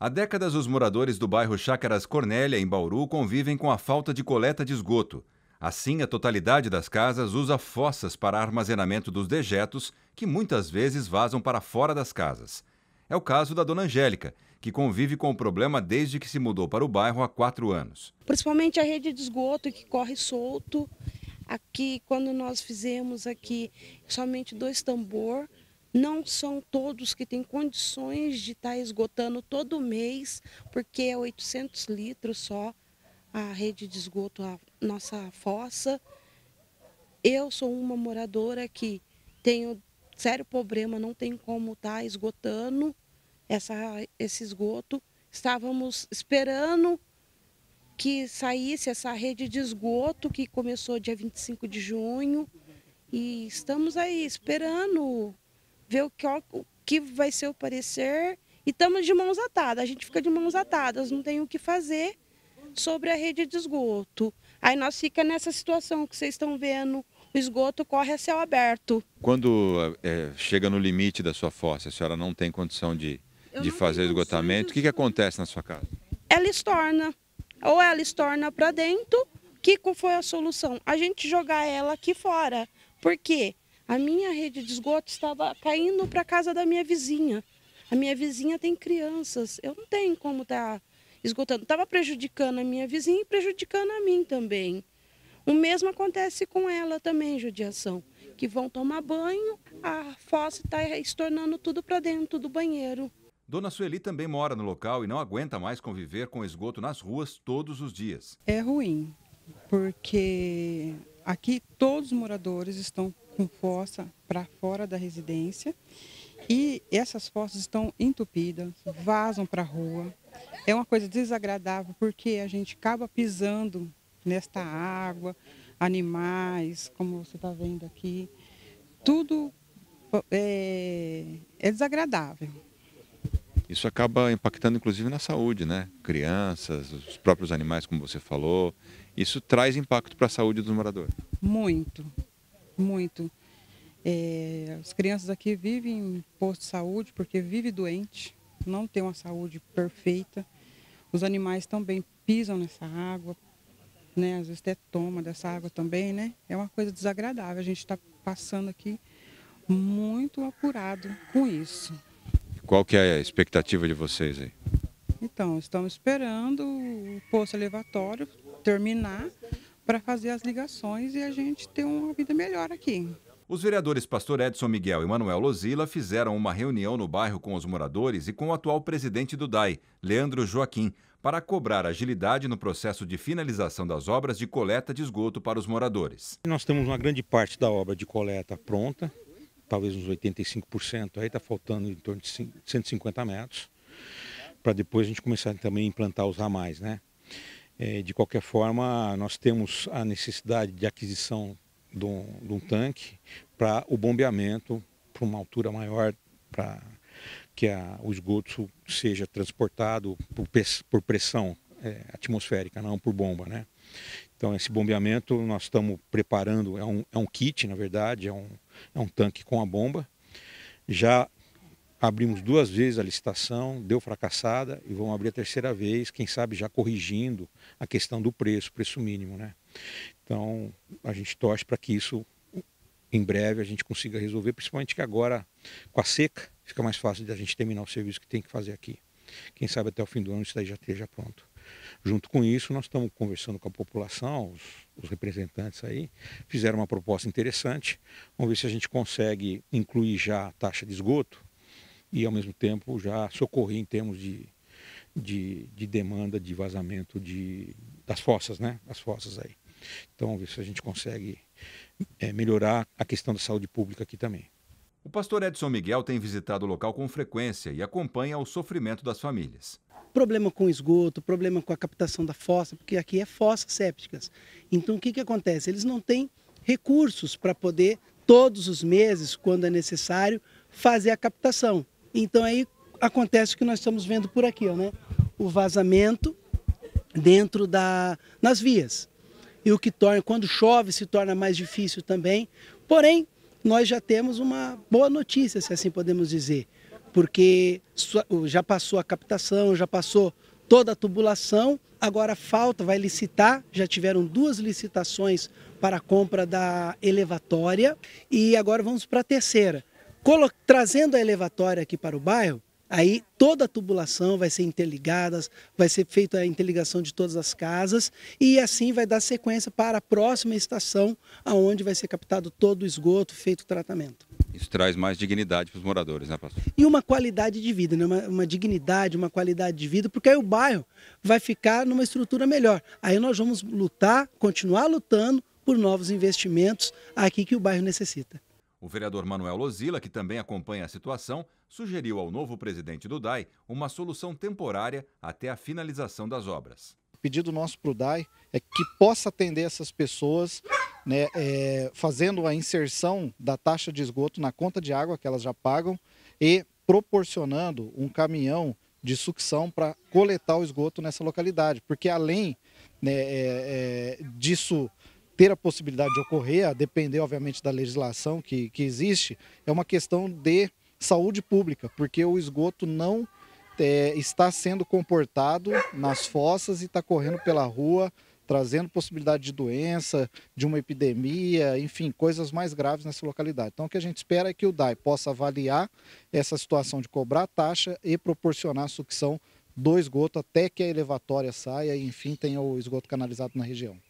Há décadas, os moradores do bairro Chácaras Cornélia, em Bauru, convivem com a falta de coleta de esgoto. Assim, a totalidade das casas usa fossas para armazenamento dos dejetos, que muitas vezes vazam para fora das casas. É o caso da dona Angélica, que convive com o problema desde que se mudou para o bairro há quatro anos. Principalmente a rede de esgoto que corre solto. Aqui, quando nós fizemos aqui somente dois tambor, não são todos que têm condições de estar tá esgotando todo mês, porque é 800 litros só a rede de esgoto, a nossa fossa. Eu sou uma moradora que tenho sério problema, não tem como estar tá esgotando essa, esse esgoto. Estávamos esperando que saísse essa rede de esgoto que começou dia 25 de junho e estamos aí esperando ver o que, o que vai ser o parecer. E estamos de mãos atadas, a gente fica de mãos atadas, não tem o que fazer sobre a rede de esgoto. Aí nós fica nessa situação que vocês estão vendo, o esgoto corre a céu aberto. Quando é, chega no limite da sua fossa, a senhora não tem condição de, de fazer esgotamento, o que, que acontece na sua casa? Ela estorna, ou ela estorna para dentro, que foi a solução? A gente jogar ela aqui fora, porque a minha rede de esgoto estava caindo para a casa da minha vizinha. A minha vizinha tem crianças. Eu não tenho como estar tá esgotando. Estava prejudicando a minha vizinha e prejudicando a mim também. O mesmo acontece com ela também, judiação. Que vão tomar banho, a fossa está estornando tudo para dentro do banheiro. Dona Sueli também mora no local e não aguenta mais conviver com esgoto nas ruas todos os dias. É ruim, porque aqui todos os moradores estão com fossa para fora da residência e essas fossas estão entupidas, vazam para a rua. É uma coisa desagradável porque a gente acaba pisando nesta água, animais, como você está vendo aqui. Tudo é, é desagradável. Isso acaba impactando inclusive na saúde, né? Crianças, os próprios animais, como você falou. Isso traz impacto para a saúde dos moradores. Muito, muito. É, as crianças aqui vivem em posto de saúde porque vive doente, não tem uma saúde perfeita. Os animais também pisam nessa água, né? Às vezes até toma dessa água também, né? É uma coisa desagradável. A gente está passando aqui muito apurado com isso. Qual que é a expectativa de vocês aí? Então, estamos esperando o posto elevatório terminar para fazer as ligações e a gente ter uma vida melhor aqui. Os vereadores Pastor Edson Miguel e Manuel Lozila fizeram uma reunião no bairro com os moradores e com o atual presidente do DAI, Leandro Joaquim, para cobrar agilidade no processo de finalização das obras de coleta de esgoto para os moradores. Nós temos uma grande parte da obra de coleta pronta, talvez uns 85%, aí está faltando em torno de 150 metros, para depois a gente começar também a implantar os ramais, né? É, de qualquer forma, nós temos a necessidade de aquisição de um, de um tanque para o bombeamento para uma altura maior, para que a, o esgoto seja transportado por, por pressão é, atmosférica, não por bomba, né? Então, esse bombeamento nós estamos preparando, é um, é um kit, na verdade, é um, é um tanque com a bomba. Já Abrimos duas vezes a licitação, deu fracassada e vamos abrir a terceira vez, quem sabe já corrigindo a questão do preço, preço mínimo. Né? Então, a gente torce para que isso em breve a gente consiga resolver, principalmente que agora com a seca fica mais fácil da gente terminar o serviço que tem que fazer aqui. Quem sabe até o fim do ano isso daí já esteja pronto. Junto com isso, nós estamos conversando com a população, os, os, representantes aí, fizeram uma proposta interessante. Vamos ver se a gente consegue incluir já a taxa de esgoto e, ao mesmo tempo, já socorri em termos de, de, de demanda de vazamento de, das fossas, né? as fossas aí. Então, ver se a gente consegue é, melhorar a questão da saúde pública aqui também. O pastor Edson Miguel tem visitado o local com frequência e acompanha o sofrimento das famílias. Problema com esgoto, problema com a captação da fossa, porque aqui é fossas sépticas. Então o que, que acontece? Eles não têm recursos para poder, todos os meses, quando é necessário, fazer a captação. Então aí acontece o que nós estamos vendo por aqui, ó, né? O vazamento dentro da nas vias. E o que torna quando chove se torna mais difícil também. Porém, nós já temos uma boa notícia, se assim podemos dizer, porque já passou a captação, já passou toda a tubulação, agora falta, vai licitar, já tiveram duas licitações para a compra da elevatória e agora vamos para a terceira trazendo a elevatória aqui para o bairro, aí toda a tubulação vai ser interligada, vai ser feita a interligação de todas as casas e assim vai dar sequência para a próxima estação, aonde vai ser captado todo o esgoto, feito o tratamento. Isso traz mais dignidade para os moradores, né, pastor? E uma qualidade de vida, né? Uma, uma, dignidade, uma qualidade de vida, porque aí o bairro vai ficar numa estrutura melhor. Aí nós vamos lutar, continuar lutando por novos investimentos aqui que o bairro necessita. O vereador Manuel Lozila, que também acompanha a situação, sugeriu ao novo presidente do DAI uma solução temporária até a finalização das obras. O pedido nosso para o DAI é que possa atender essas pessoas, né, é, fazendo a inserção da taxa de esgoto na conta de água que elas já pagam e proporcionando um caminhão de sucção para coletar o esgoto nessa localidade, porque além né, é, é disso ter a possibilidade de ocorrer, a depender, obviamente, da legislação que, que existe, é uma questão de saúde pública, porque o esgoto não é, está sendo comportado nas fossas e está correndo pela rua, trazendo possibilidade de doença, de uma epidemia, enfim, coisas mais graves nessa localidade. Então, o que a gente espera é que o DAI possa avaliar essa situação de cobrar taxa e proporcionar a sucção do esgoto até que a elevatória saia e, enfim, tenha o esgoto canalizado na região.